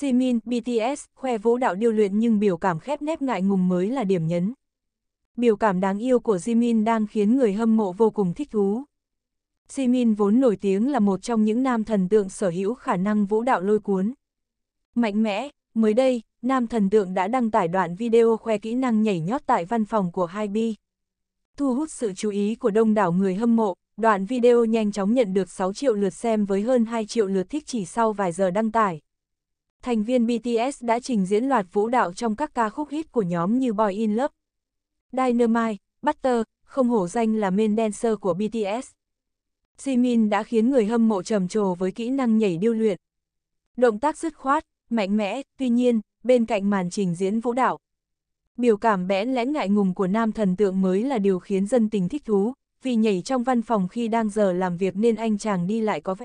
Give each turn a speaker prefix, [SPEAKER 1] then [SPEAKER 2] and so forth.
[SPEAKER 1] Jimin, BTS, khoe vũ đạo điêu luyện nhưng biểu cảm khép nép ngại ngùng mới là điểm nhấn. Biểu cảm đáng yêu của Jimin đang khiến người hâm mộ vô cùng thích thú. Jimin vốn nổi tiếng là một trong những nam thần tượng sở hữu khả năng vũ đạo lôi cuốn. Mạnh mẽ, mới đây, nam thần tượng đã đăng tải đoạn video khoe kỹ năng nhảy nhót tại văn phòng của Hybe, Thu hút sự chú ý của đông đảo người hâm mộ, đoạn video nhanh chóng nhận được 6 triệu lượt xem với hơn 2 triệu lượt thích chỉ sau vài giờ đăng tải. Thành viên BTS đã trình diễn loạt vũ đạo trong các ca khúc hit của nhóm như Boy In Love, Dynamite, Butter, không hổ danh là main dancer của BTS. Jimin đã khiến người hâm mộ trầm trồ với kỹ năng nhảy điêu luyện. Động tác dứt khoát, mạnh mẽ, tuy nhiên, bên cạnh màn trình diễn vũ đạo. Biểu cảm bẽn lẽn ngại ngùng của nam thần tượng mới là điều khiến dân tình thích thú, vì nhảy trong văn phòng khi đang giờ làm việc nên anh chàng đi lại có vẻ.